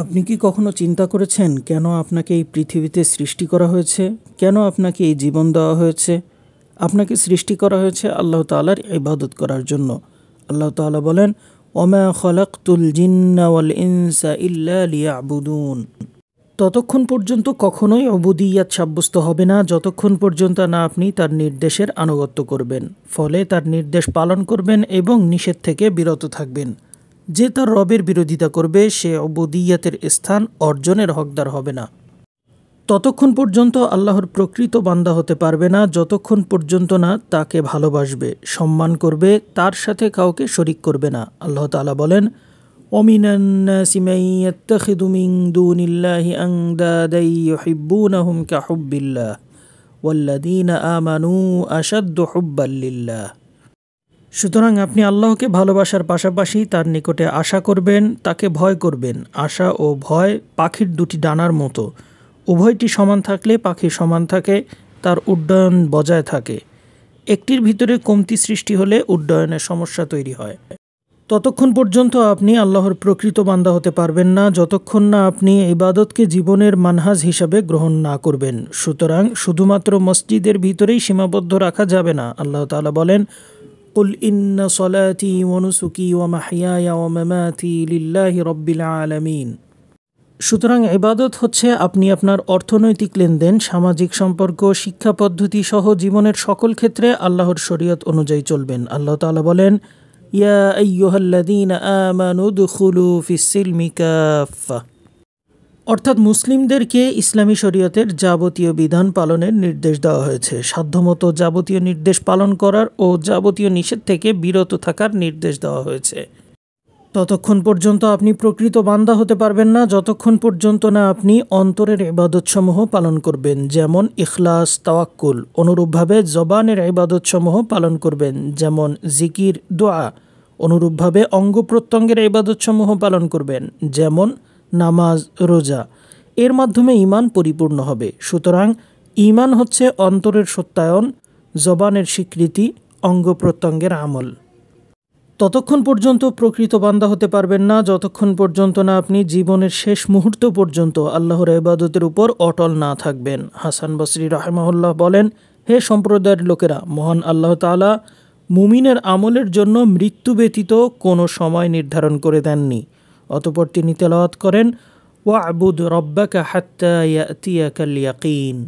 আপনি কি কখনো চিন্তা করেছেন কেন আপনাকে এই পৃথিবীতে সৃষ্টি করা হয়েছে কেন আপনাকে এই জীবন দেওয়া হয়েছে আপনাকে সৃষ্টি করা হয়েছে আল্লাহ তালার ইবাদত করার জন্য আল্লাহ তালা বলেন ইনসা ইল্লা ততক্ষণ পর্যন্ত কখনোই অবুদিয়াত সাব্যস্ত হবে না যতক্ষণ পর্যন্ত না আপনি তার নির্দেশের আনুগত্য করবেন ফলে তার নির্দেশ পালন করবেন এবং নিষেধ থেকে বিরত থাকবেন যে তার রবের বিরোধিতা করবে সে অবদিয়াতের স্থান অর্জনের হকদার হবে না ততক্ষণ পর্যন্ত আল্লাহর প্রকৃত বান্দা হতে পারবে না যতক্ষণ পর্যন্ত না তাকে ভালোবাসবে সম্মান করবে তার সাথে কাউকে শরিক করবে না আল্লাহ তালা বলেন ومن الناس من يتخذ সুতরাং আপনি আল্লাহকে ভালোবাসার পাশাপাশি তার নিকটে আশা করবেন তাকে ভয় করবেন আশা ও ভয় পাখির দুটি ডানার মতো উভয়টি সমান থাকলে পাখি সমান থাকে তার উড্ডয়ন বজায় থাকে একটির ভিতরে কমতি সৃষ্টি হলে উড্ডয়নের সমস্যা তৈরি হয় ততক্ষণ পর্যন্ত আপনি আল্লাহর প্রকৃত বান্দা হতে পারবেন না যতক্ষণ না আপনি ইবাদতকে জীবনের মানহাজ হিসাবে গ্রহণ না করবেন সুতরাং শুধুমাত্র মসজিদের ভিতরেই সীমাবদ্ধ রাখা যাবে না আল্লাহ তালা বলেন قل إن صلاتي ونسكي ومحياي ومماتي لله رب العالمين সুতরাং এবাদত হচ্ছে আপনি আপনার অর্থনৈতিক লেনদেন সামাজিক সম্পর্ক শিক্ষা পদ্ধতি সহ জীবনের সকল ক্ষেত্রে আল্লাহর শরীয়ত অনুযায়ী চলবেন আল্লাহ তালা বলেন ইয়া আইয়ুহাল্লাযীনা আমানু দুখুলু ফিস সিলমি অর্থাৎ মুসলিমদেরকে ইসলামী শরীয়তের যাবতীয় বিধান পালনের নির্দেশ দেওয়া হয়েছে সাধ্যমতো যাবতীয় নির্দেশ পালন করার ও যাবতীয় নিষেধ থেকে বিরত থাকার নির্দেশ দেওয়া হয়েছে ততক্ষণ পর্যন্ত আপনি প্রকৃত বান্দা হতে পারবেন না যতক্ষণ পর্যন্ত না আপনি অন্তরের ইবাদতসমূহ পালন করবেন যেমন ইখলাস তাওয়াক্কুল অনুরূপভাবে জবানের ইবাদতসমূহ পালন করবেন যেমন জিকির দোয়া অনুরূপভাবে অঙ্গ প্রত্যঙ্গের ইবাদতসমূহ পালন করবেন যেমন নামাজ রোজা এর মাধ্যমে ইমান পরিপূর্ণ হবে সুতরাং ইমান হচ্ছে অন্তরের সত্যায়ন জবানের স্বীকৃতি অঙ্গ প্রত্যঙ্গের আমল ততক্ষণ পর্যন্ত প্রকৃত বান্দা হতে পারবেন না যতক্ষণ পর্যন্ত না আপনি জীবনের শেষ মুহূর্ত পর্যন্ত আল্লাহর ইবাদতের উপর অটল না থাকবেন হাসান বসরি রাহেমাহুল্লাহ বলেন হে সম্প্রদায়ের লোকেরা মহান আল্লাহ তালা মুমিনের আমলের জন্য মৃত্যু ব্যতীত কোনো সময় নির্ধারণ করে দেননি অতপর তিনি তেলাওয়াত করেন ওয়াবুদ রব্বাকা হাত্তা ইয়াতিয়াকাল ইয়াকিন